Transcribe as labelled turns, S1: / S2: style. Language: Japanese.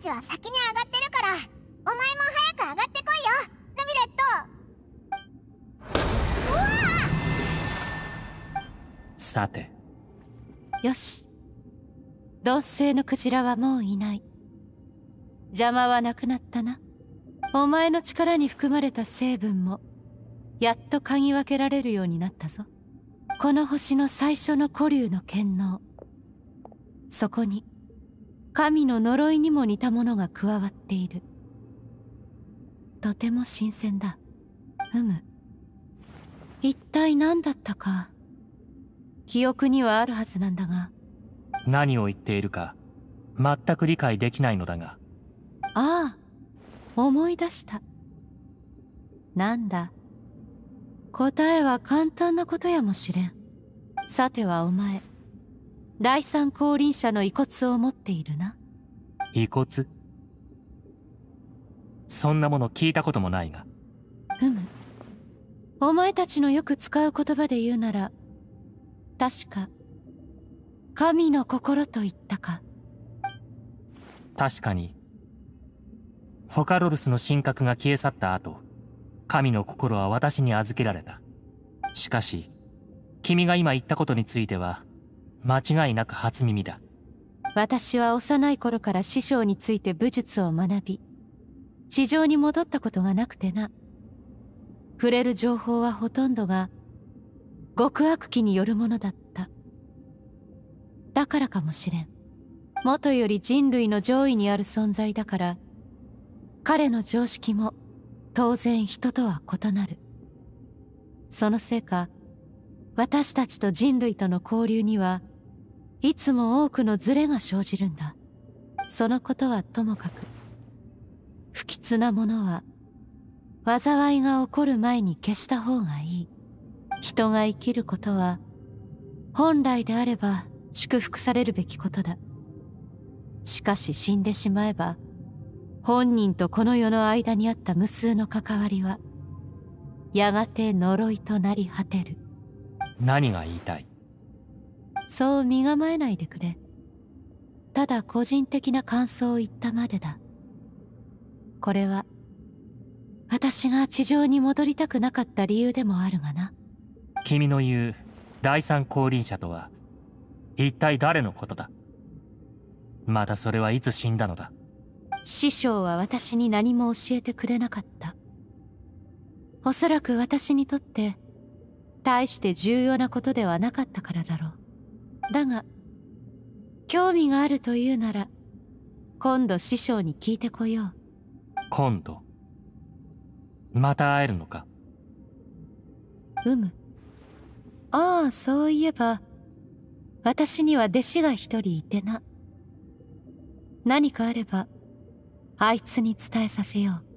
S1: ちは先に上がってるからお前も早く上がってこいよルビレットうわさて
S2: よし同性のクジラはもういない邪魔はなくなったなお前の力に含まれた成分もやっと嗅ぎ分けられるようになったぞこの星の最初の古竜の剣能そこに神の呪いにも似たものが加わっているとても新鮮だふむ一体何だったか記憶にはあるはずなんだが
S1: 何を言っているか全く理解できないのだが
S2: ああ思い出したなんだ答えは簡単なことやもしれんさてはお前第三降臨者の遺骨を持っているな
S1: 遺骨そんなもの聞いたこともないが
S2: ふむお前たちのよく使う言葉で言うなら確か神の心と言ったか
S1: 確かにホカロルスの神格が消え去った後神の心は私に預けられたしかし君が今言ったことについては間違いなく初耳だ
S2: 私は幼い頃から師匠について武術を学び地上に戻ったことがなくてな触れる情報はほとんどが極悪鬼によるものだっただからかもしれんもとより人類の上位にある存在だから彼の常識も当然人とは異なるそのせいか私たちと人類との交流にはいつも多くのズレが生じるんだそのことはともかく不吉なものは災いが起こる前に消した方がいい人が生きることは本来であれば祝福されるべきことだしかし死んでしまえば本人とこの世の間にあった無数の関わりはやがて呪いとなり果てる
S1: 何が言いたい
S2: そう身構えないでくれただ個人的な感想を言ったまでだこれは私が地上に戻りたくなかった理由でもあるがな
S1: 君の言う第三降臨者とは一体誰のことだまたそれはいつ死んだのだ
S2: 師匠は私に何も教えてくれなかったおそらく私にとって大して重要なことではなかったからだろうだが興味があるというなら今度師匠に聞いてこよう
S1: 今度また会えるのか
S2: うむああそういえば私には弟子が一人いてな何かあればあいつに伝えさせよう